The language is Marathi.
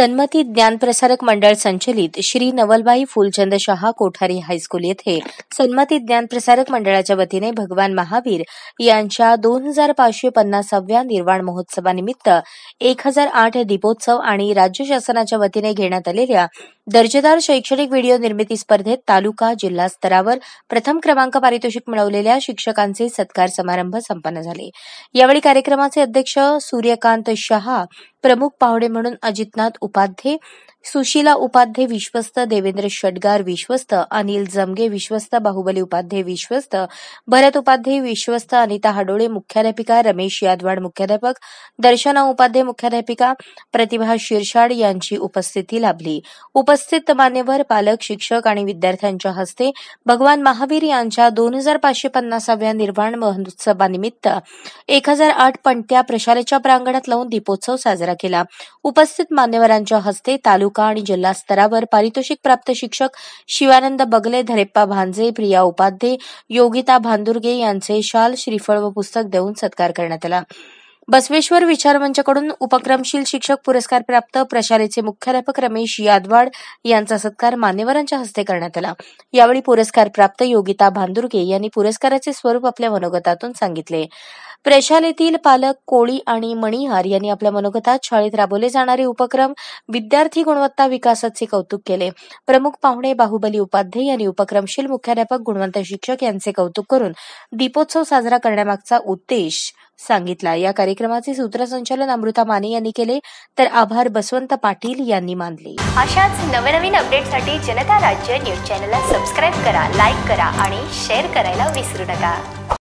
सन्मती ज्ञानप्रसारक मंडळ संचलित श्री नवलबाई फुलचंद शहा कोठारी हायस्कूल येथे सन्मती ज्ञानप्रसारक मंडळाच्या वतीने भगवान महावीर यांच्या दोन हजार पाचशे पन्नासाव्या निर्वाण महोत्सवानिमित्त एक हजार आठ दीपोत्सव आणि राज्य शासनाच्या वतीने घेण्यात आलेल्या दर्जेदार शैक्षणिक व्हिडिओ निर्मिती स्पर्धेत तालुका जिल्हा स्तरावर प्रथम क्रमांक पारितोषिक मिळवलेल्या शिक्षकांचे सत्कार समारंभ संपन्न झाले यावेळी कार्यक्रमाचे अध्यक्ष सूर्यकांत शहा प्रमुख पाहुणे म्हणून अजितनाथ उपाध्ये सुशीला उपाध्ये विश्वस्त देवेंद्र षटगार विश्वस्त अनिल जमगे विश्वस्त बाहुबली उपाध्ये विश्वस्त भरत उपाध्ये विश्वस्त अनिता हाडोळे मुख्याध्यापिका रमेश यादवाड मुख्याध्यापक दर्शना उपाध्ये मुख्याध्यापिका प्रतिभा शिरशाड यांची उपस्थिती लाभली उपस्थित मान्यवर पालक शिक्षक आणि विद्यार्थ्यांच्या हस्ते भगवान महावीर यांच्या दोन हजार पाचशे पन्नासाव्या निर्वाण महोत्सवानिमित्त एक हजार आठ पणत्या प्रशालेच्या प्रांगणात लावून दीपोत्सव साजरा केला उपस्थित मान्यवरांच्या हस्ते तालुका तालुका आणि जिल्हा स्तरावर पारितोषिक प्राप्त शिक्षक शिवानंद बगले धरेप्पा भांजे प्रिया उपाध्ये योगिता भांदुर्गे यांचे शाल श्रीफळ व पुस्तक देऊन सत्कार करण्यात आला बसवेश्वर विचार मंचाकडून उपक्रमशील शिक्षक पुरस्कार प्राप्त प्रशालेचे मुख्याध्यापक रमेश यादवाड यांचा सत्कार मान्यवरांच्या हस्ते करण्यात आला यावेळी पुरस्कार प्राप्त योगिता भांदुर्गे यांनी पुरस्काराचे स्वरूप आपल्या मनोगतातून सांगितले प्रशालेतील पालक कोळी आणि मणिहार यांनी आपल्या मनोगतात शाळेत राबवले जाणारे उपक्रम विद्यार्थी गुणवत्ता विकासाचे कौतुक केले प्रमुख पाहुणे बाहुबली उपाध्याय यांनी उपक्रमशील मुख्याध्यापक गुणवंत शिक्षक यांचे कौतुक करून दीपोत्सव साजरा करण्यामागचा उद्देश सांगितला या कार्यक्रमाचे सूत्रसंचालन अमृता माने यांनी केले तर आभार बसवंत पाटील यांनी मानले अशाच नवनवीन अपडेटसाठी जनता राज्य न्यूज चॅनलला सबस्क्राईब करा लाईक करा आणि शेअर करायला विसरू नका